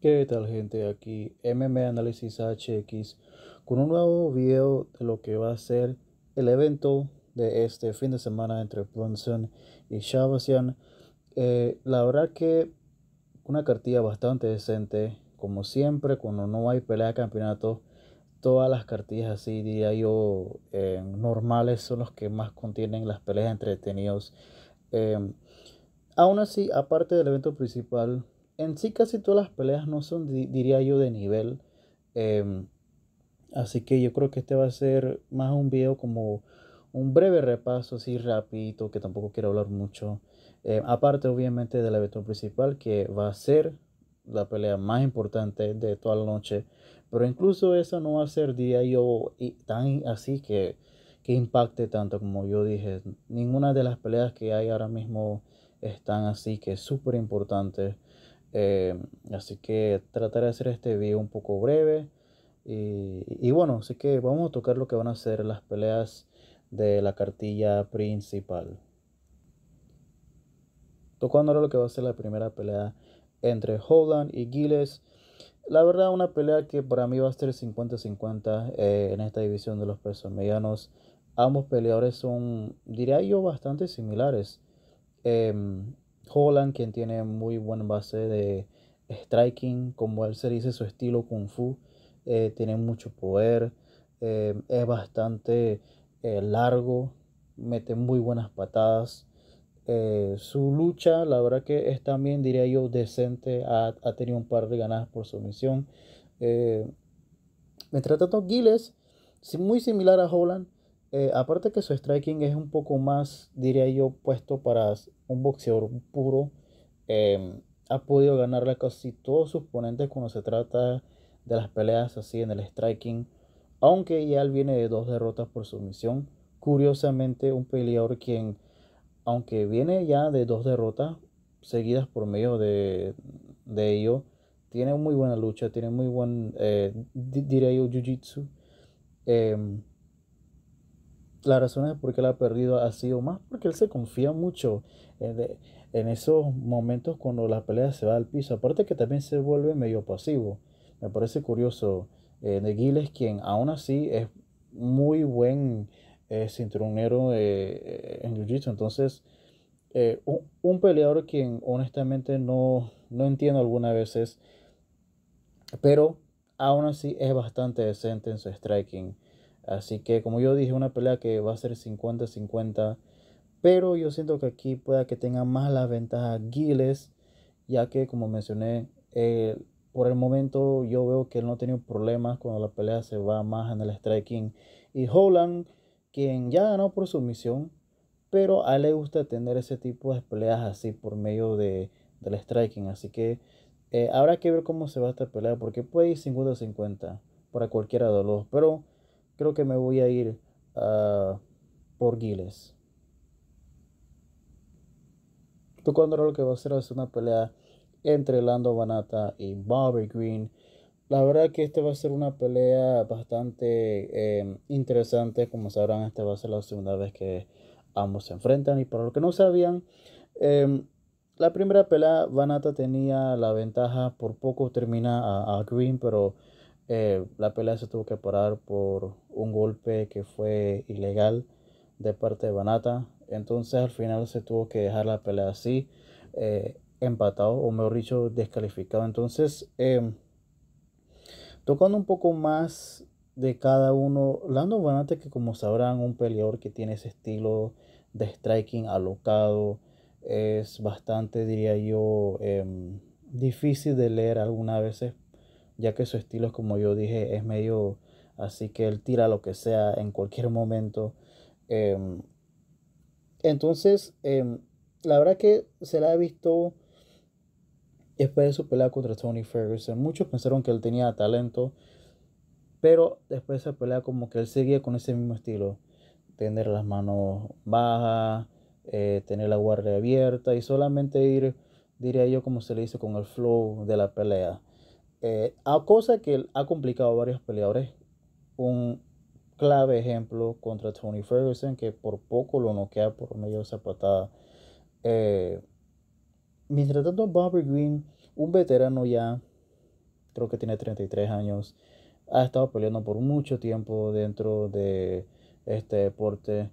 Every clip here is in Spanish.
¿Qué tal gente? Aquí MM Análisis HX con un nuevo video de lo que va a ser el evento de este fin de semana entre Brunson y Shabasian. Eh, la verdad que una cartilla bastante decente, como siempre, cuando no hay pelea de campeonato, todas las cartillas así, diría yo, eh, normales son los que más contienen las peleas entretenidos. Eh, aún así, aparte del evento principal, en sí casi todas las peleas no son, diría yo, de nivel. Em, así que yo creo que este va a ser más un video como un breve repaso, así rapidito, que tampoco quiero hablar mucho. Em, aparte, obviamente, del evento principal, que va a ser la pelea más importante de toda la noche. Pero incluso esa no va a ser, diría yo, tan así que, que impacte tanto como yo dije. Ninguna de las peleas que hay ahora mismo están así que súper importante. Eh, así que trataré de hacer este video un poco breve. Y, bueno, así que vamos a tocar lo que van a ser las peleas de la cartilla principal. Tocando ahora lo que va a ser la primera pelea entre Holland y Giles. La verdad, una pelea que para mí va a ser 50-50 eh, en esta división de los pesos medianos. Ambos peleadores son, diría yo, bastante similares. Em, Holland, quien tiene muy buena base de striking, como él se dice, su estilo kung fu, eh, tiene mucho poder, eh, es bastante eh, largo, mete muy buenas patadas. su lucha, la verdad que es también, diría yo, decente, ha, tenido un par de ganadas por sumisión. mientras tanto, Giles, muy similar a Holland, eh, aparte que su striking es un poco más, diría yo, puesto para un boxeador puro, em, ha podido ganarle a casi todos sus ponentes cuando se trata de las peleas así en el striking, aunque ya él viene de dos derrotas por sumisión. Curiosamente, un peleador quien, aunque viene ya de dos derrotas seguidas por medio de, de ello, tiene muy buena lucha, tiene muy buen, eh, diría yo, jiu-jitsu. Em, razón razones por qué la ha perdido ha sido más porque él se confía mucho eh, en, esos momentos cuando la pelea se va al piso. Aparte que también se vuelve medio pasivo. Me parece curioso. Eh, de Giles, quien aún así es muy buen eh, cinturonero en jiu Entonces, un, peleador quien honestamente no, no entiendo algunas veces. Pero aún así es bastante decente en su striking. Así que como yo dije, una pelea que va a ser 50-50. Pero yo siento que aquí pueda que tenga más la ventaja Giles, ya que como mencioné, eh, por el momento yo veo que él no ha tenido problemas cuando la pelea se va más en el striking. Y Holland, quien ya ganó por sumisión, pero a él le gusta tener ese tipo de peleas así por medio de, del striking. Así que eh, habrá que ver cómo se va esta pelea, porque puede ir 50-50 para cualquiera de los. Pero creo que me voy a ir ah, por Giles. Tú cuando lo que va a hacer es una pelea entre Lando Banata y Bobby Green. La verdad que este va a ser una pelea bastante em, interesante. Como sabrán, esta va a ser la segunda vez que ambos se enfrentan. Y para los que no sabían, em, la primera pelea Vanata tenía la ventaja. Por poco termina a Green, pero eh, la pelea se tuvo que parar por un golpe que fue ilegal de parte de Banata. Entonces al final se tuvo que dejar la pelea así, eh, empatado o mejor dicho, descalificado. Entonces, em, tocando un poco más de cada uno, Lando Banata que como sabrán, un peleador que tiene ese estilo de striking alocado, es bastante, diría yo, em, difícil de leer algunas veces ya que su estilo es como yo dije, es medio así que él tira lo que sea en cualquier momento. Em, entonces, em, la verdad que se la ha visto después de su pelea contra Tony Ferguson. Muchos pensaron que él tenía talento, pero después de esa pelea como que él seguía con ese mismo estilo. Tener las manos bajas, eh, tener la guardia abierta y solamente ir, diría yo, como se le dice, con el flow de la pelea. Eh, a cosa que ha complicado a varios peleadores. Un clave ejemplo contra Tony Ferguson, que por poco lo noquea por medio de esa patada. Eh, mientras tanto, Bobby Green, un veterano ya, creo que tiene 33 años, ha estado peleando por mucho tiempo dentro de este deporte.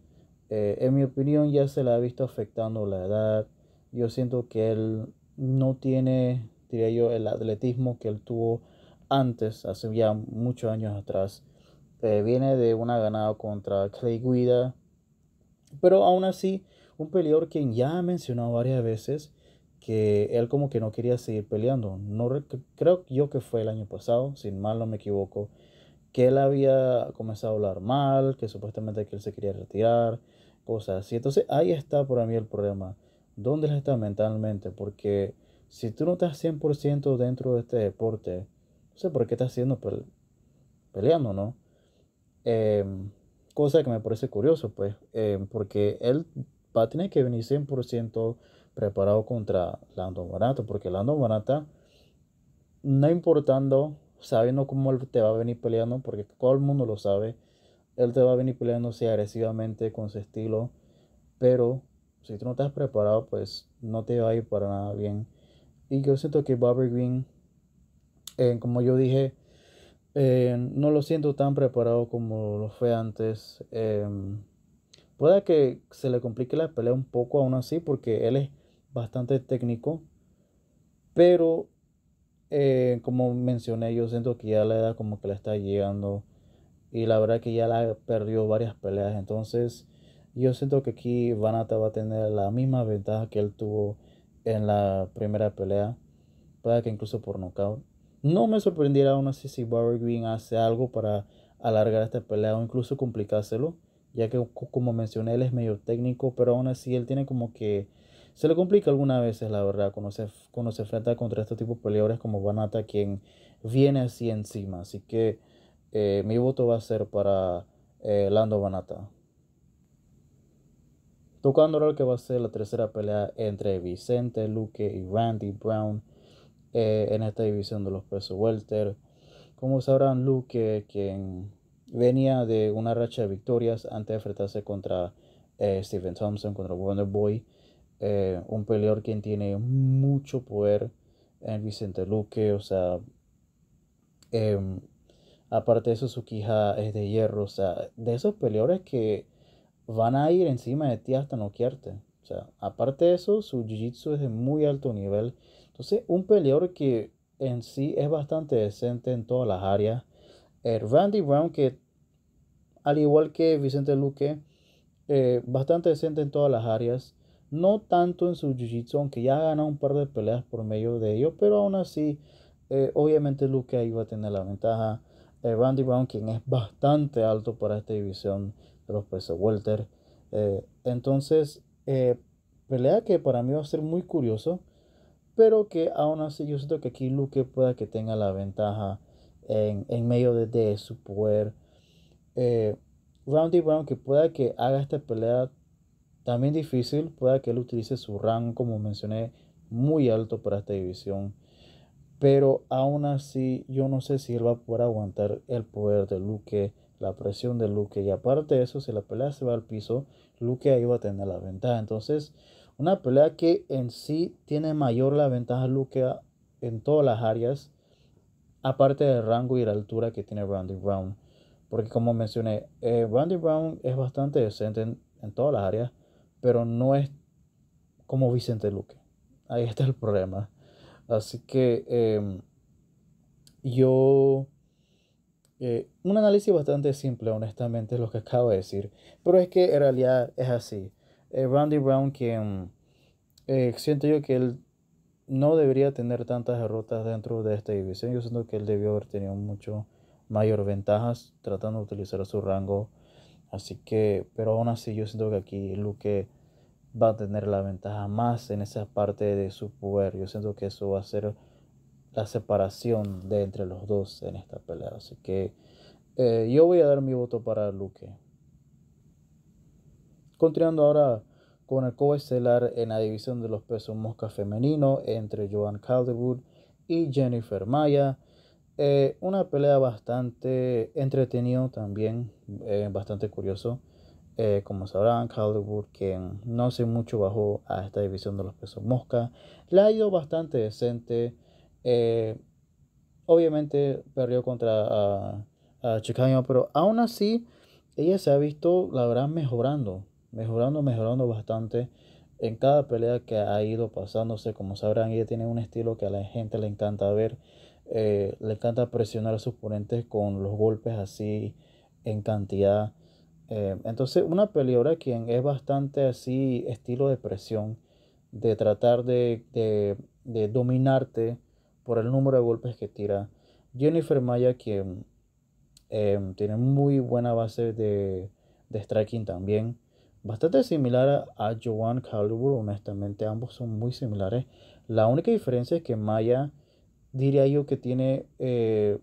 Eh, en mi opinión, ya se le ha visto afectando la edad. Yo siento que él no tiene diría yo, el atletismo que él tuvo antes, hace ya muchos años atrás. Eh, viene de una ganada contra Clay Guida, pero aún así, un peleador quien ya ha mencionado varias veces que él como que no quería seguir peleando. No creo yo que fue el año pasado, sin mal no me equivoco, que él había comenzado a hablar mal, que supuestamente que él se quería retirar, cosas así. Entonces ahí está para mí el problema. ¿Dónde él está mentalmente? Porque si tú no estás 100% dentro de este deporte, no sé por qué estás haciendo peleando, ¿no? Em, cosa que me parece curioso, pues, em, porque él va a tener que venir 100% preparado contra Lando Barata, porque Lando Barata, no importando, sabiendo cómo él te va a venir peleando, porque todo el mundo lo sabe, él te va a venir peleando agresivamente con su estilo, pero si tú no estás preparado, pues no te va a ir para nada bien. Y yo siento que Bobby Green, eh, como yo dije, eh, no lo siento tan preparado como lo fue antes. Em, puede que se le complique la pelea un poco aún así, porque él es bastante técnico. Pero, eh, como mencioné, yo siento que ya la edad como que le está llegando. Y la verdad que ya la perdió varias peleas. Entonces, yo siento que aquí Vanata va a tener la misma ventaja que él tuvo en la primera pelea, puede que incluso por nocaut. No me sorprendiera aún así si Barry Green hace algo para alargar esta pelea o incluso complicárselo, ya que como mencioné él es medio técnico, pero aún así él tiene como que se le complica algunas veces, la verdad, cuando se, cuando se enfrenta contra estos tipos de peleadores como Banata, quien viene así encima. Así que eh, mi voto va a ser para eh, Lando Banata tocando lo que va a ser la tercera pelea entre Vicente Luque y Randy Brown eh, en esta división de los pesos welter. Como sabrán, Luque, quien venía de una racha de victorias antes de enfrentarse contra eh, Steven Thompson, contra Wonder Boy, eh, un peleador quien tiene mucho poder en Vicente Luque, o sea, em, aparte de eso, su quija es de hierro, o sea, de esos peleadores que van a ir encima de ti hasta no O sea, aparte de eso, su jiu-jitsu es de muy alto nivel. Entonces, un peleador que en sí es bastante decente en todas las áreas. Randy Brown, que al igual que Vicente Luque, eh, bastante decente en todas las áreas. No tanto en su jiu-jitsu, aunque ya ha ganado un par de peleas por medio de ello, pero aún así, eh, obviamente Luque ahí va a tener la ventaja. Eh, Randy Brown, quien es bastante alto para esta división de los peso welter. Eh, entonces, eh, pelea que para mí va a ser muy curioso, pero que aún así yo siento que aquí Luke pueda que tenga la ventaja en, medio de, de, su poder. Randy Brown que pueda que haga esta pelea también difícil, pueda que él utilice su rango, como mencioné, muy alto para esta división. Pero aún así, yo no sé si él va a poder aguantar el poder de Luke, la presión de Luke. Y aparte de eso, si la pelea se va al piso, Luque ahí va a tener la ventaja. Entonces, una pelea que en sí tiene mayor la ventaja Luke en todas las áreas, aparte del rango y la altura que tiene Randy Brown. Porque como mencioné, eh, Randy Brown es bastante decente en, en todas las áreas, pero no es como Vicente Luque. Ahí está el problema. Así que em, yo... Eh, un análisis bastante simple, honestamente, es lo que acabo de decir. Pero es que en realidad es así. Eh, Randy Brown, quien eh, siento yo que él no debería tener tantas derrotas dentro de esta división. Yo siento que él debió haber tenido mucho mayor ventajas tratando de utilizar su rango. Así que, pero aún así yo siento que aquí que va a tener la ventaja más en esa parte de su poder. Yo siento que eso va a ser la separación de entre los dos en esta pelea. Así que eh, yo voy a dar mi voto para Luque. Continuando ahora con el co-estelar en la división de los pesos mosca femenino entre Joan Calderwood y Jennifer Maya. Eh, una pelea bastante entretenida también, eh, bastante curioso. Eh, como sabrán, Calderwood, quien no hace mucho bajó a esta división de los pesos mosca, Le ha ido bastante decente. Eh, obviamente perdió contra a, pero aún así ella se ha visto, la verdad, mejorando, mejorando, mejorando bastante en cada pelea que ha ido pasándose. Como sabrán, ella tiene un estilo que a la gente le encanta ver, eh, le encanta presionar a sus oponentes con los golpes así en cantidad. Eh, entonces, una peleadora quien es bastante así, estilo de presión, de tratar de, dominarte por el número de golpes que tira. Jennifer Maya, quien em, tiene muy buena base de, striking también. Bastante similar a, Joan Joanne honestamente, ambos son muy similares. La única diferencia es que Maya, diría yo, que tiene eh,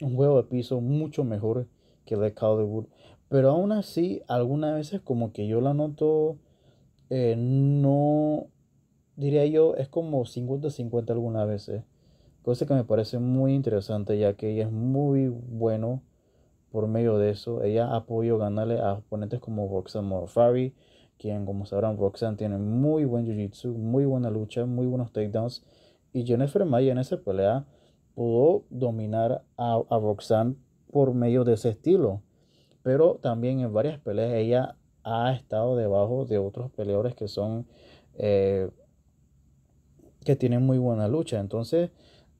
un juego de piso mucho mejor que el de Caldwell pero aún así, algunas veces como que yo la noto, eh, no, diría yo, es como 50-50 algunas veces. Cosa que me parece muy interesante ya que ella es muy bueno por medio de eso. Ella apoyó ganarle a oponentes como Roxanne Morfari, quien como sabrán Roxanne tiene muy buen jiu-jitsu, muy buena lucha, muy buenos takedowns. Y Jennifer May en esa pelea pudo dominar a, a Roxanne por medio de ese estilo pero también en varias peleas ella ha estado debajo de otros peleadores que son eh, que tienen muy buena lucha. Entonces,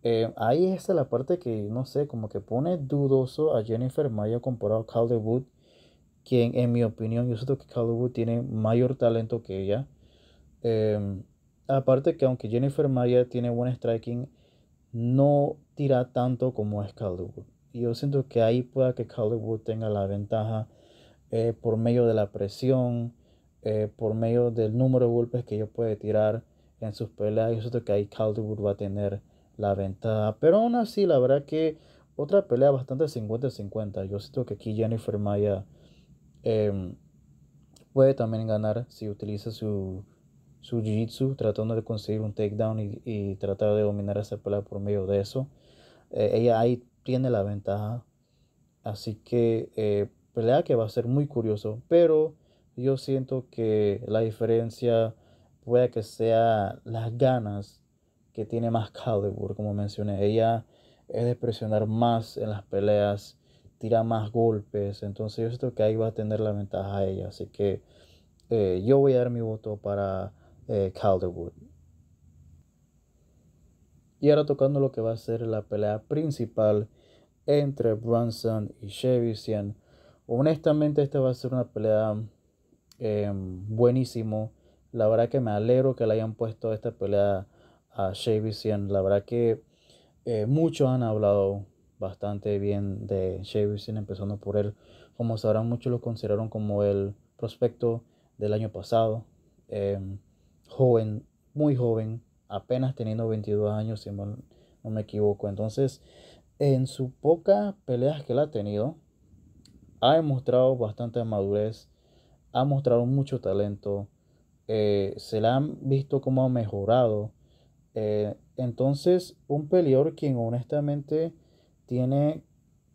eh, ahí es la parte que, no sé, como que pone dudoso a Jennifer Maya comparado a Calderwood, quien en mi opinión, yo siento que Calderwood tiene mayor talento que ella. Em, aparte que aunque Jennifer Maya tiene buen striking, no tira tanto como es Calderwood yo siento que ahí pueda que Hollywood tenga la ventaja eh, por medio de la presión, eh, por medio del número de golpes que yo puede tirar en sus peleas. Yo siento que ahí Hollywood va a tener la ventaja. Pero aún así, la verdad que otra pelea bastante 50-50. Yo siento que aquí Jennifer Maya em, puede también ganar si utiliza su, su jiu-jitsu tratando de conseguir un takedown y, tratar de dominar esa pelea por medio de eso. Eh, ella ahí tiene la ventaja. Así que eh, pelea que va a ser muy curioso. Pero yo siento que la diferencia puede que sea las ganas que tiene más Calderwood. como mencioné. Ella es de presionar más en las peleas, tira más golpes. Entonces yo siento que ahí va a tener la ventaja ella. Así que eh, yo voy a dar mi voto para eh, Calderwood. Y ahora tocando lo que va a ser la pelea principal entre Brunson y Shevisian. Honestamente, esta va a ser una pelea em, buenísimo. La verdad que me alegro que le hayan puesto esta pelea a Shevisian. La verdad que eh, muchos han hablado bastante bien de Shevisian, empezando por él. Como sabrán, muchos lo consideraron como el prospecto del año pasado. Em, joven, muy joven, apenas teniendo 22 años, si no me equivoco. Entonces, en su pocas peleas que él ha tenido, ha demostrado bastante madurez, ha mostrado mucho talento, eh, se le han visto como ha mejorado. Eh, entonces, un peleador quien honestamente tiene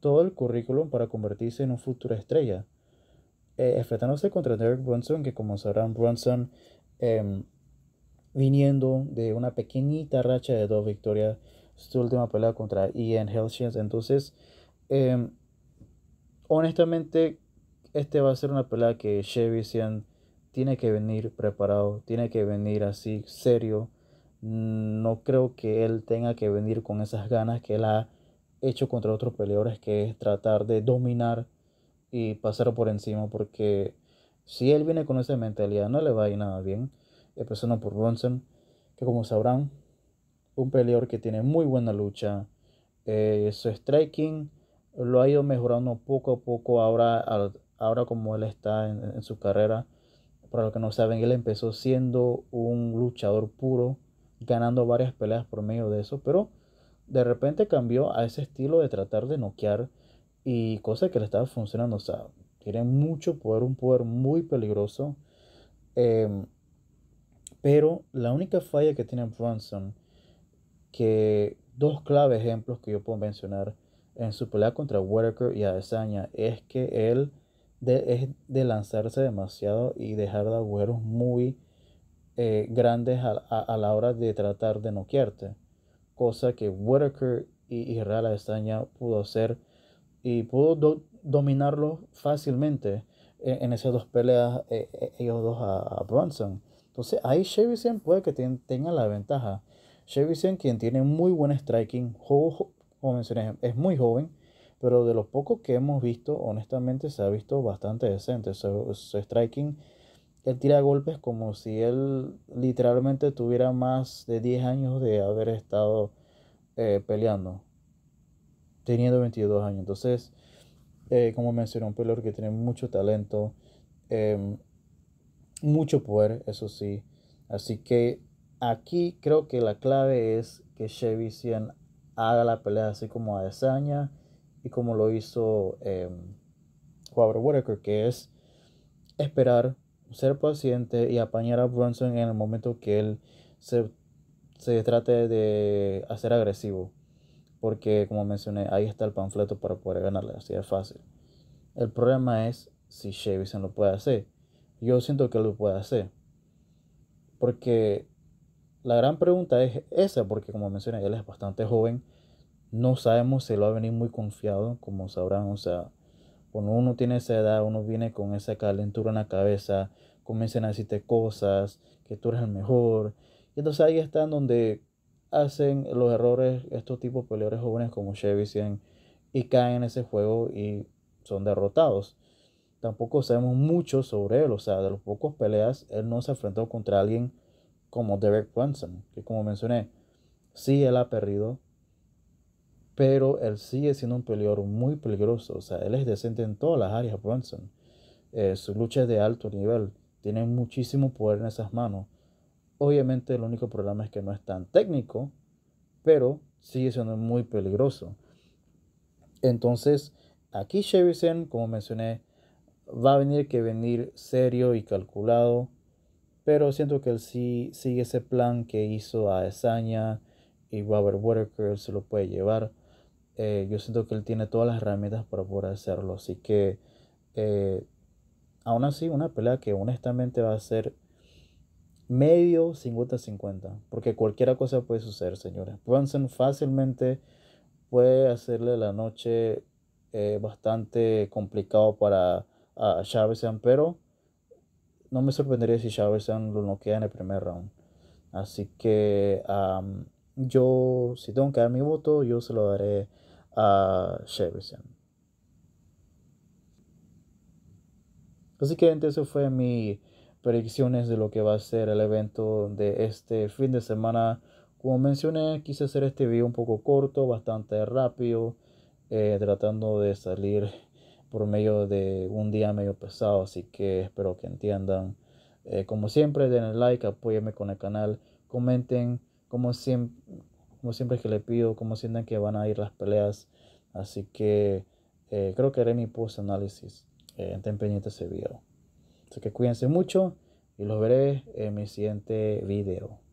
todo el currículum para convertirse en un futuro estrella. Eh, enfrentándose contra Derek Brunson, que como sabrán, Brunson em, viniendo de una pequeñita racha de dos victorias, su última pelea contra Ian Helsings. Entonces, em, honestamente, este va a ser una pelea que Chevy Sian tiene que venir preparado, tiene que venir así serio. No creo que él tenga que venir con esas ganas que él ha hecho contra otros peleadores, que es tratar de dominar y pasar por encima, porque si él viene con esa mentalidad no le va a ir nada bien. Empezando por Bronson, que como sabrán, un peleador que tiene muy buena lucha. Eh, su striking lo ha ido mejorando poco a poco ahora, ahora como él está en, su carrera. Para los que no saben, él empezó siendo un luchador puro, ganando varias peleas por medio de eso, pero de repente cambió a ese estilo de tratar de noquear y cosa que le estaba funcionando. O sea, tiene mucho poder, un poder muy peligroso. Em, pero la única falla que tiene Bronson, que dos clave ejemplos que yo puedo mencionar en su pelea contra Whitaker y Adesanya, es que él es de lanzarse demasiado y dejar de agujeros muy eh, grandes a, la hora de tratar de noquearte. Cosa que Whitaker y Israel Adesanya pudo hacer y pudo dominarlo fácilmente en, esas dos peleas eh, eh, ellos dos a Bronson. Entonces ahí Shevisen puede que tenga la ventaja. Shevisen, quien tiene muy buen striking, como mencioné, es muy joven, pero de los pocos que hemos visto, honestamente se ha visto bastante decente. Su, striking, él tira golpes como si él literalmente tuviera más de 10 años de haber estado eh, peleando, teniendo 22 años. Entonces, eh, como mencioné, un peleador que tiene mucho talento. Em, mucho poder, eso sí. Así que aquí creo que la clave es que Chevy haga la pelea así como a desaña y como lo hizo eh, em, worker que es esperar, ser paciente y apañar a Brunson en el momento que él se, trate de hacer agresivo. Porque, como mencioné, ahí está el panfleto para poder ganarle, así de fácil. El problema es si Chevy lo puede hacer yo siento que lo puede hacer. Porque la gran pregunta es esa, porque como mencioné, él es bastante joven. No sabemos si lo va a venir muy confiado, como sabrán. O sea, cuando uno tiene esa edad, uno viene con esa calentura en la cabeza, comienzan a decirte cosas, que tú eres el mejor. Y entonces ahí están donde hacen los errores estos tipos de peleadores jóvenes como Chevy y caen en ese juego y son derrotados tampoco sabemos mucho sobre él. O sea, de los pocos peleas, él no se enfrentó contra alguien como Derek Brunson, que como mencioné, sí él ha perdido, pero él sigue siendo un peleador muy peligroso. O sea, él es decente en todas las áreas, Brunson. Eh, su lucha es de alto nivel, tiene muchísimo poder en esas manos. Obviamente el único problema es que no es tan técnico, pero sigue siendo muy peligroso. Entonces, aquí Shevisen, como mencioné, va a venir que venir serio y calculado. Pero siento que él sí sigue ese plan que hizo a Esaña y Robert worker se lo puede llevar. Eh, yo siento que él tiene todas las herramientas para poder hacerlo. Así que, eh, aún así, una pelea que honestamente va a ser medio 50-50. Porque cualquier cosa puede suceder, señora Brunson fácilmente puede hacerle la noche eh, bastante complicado para a Chavezan, pero no me sorprendería si Chavezan lo noquea en el primer round. Así que yo, si tengo que dar mi voto, yo se lo daré a Chavezan. Así que gente, eso fue mi predicciones de lo que va a ser el evento de este fin de semana. Como mencioné, quise hacer este video un poco corto, bastante rápido, eh, tratando de salir por medio de un día medio pesado, así que espero que entiendan. Eh, como siempre, denle like, apóyenme con el canal, comenten como siempre, como siempre que le pido, cómo sienten que van a ir las peleas. Así que eh, creo que haré mi post análisis. Eh, en estén pendientes ese video. Así que cuídense mucho y los veré en mi siguiente video.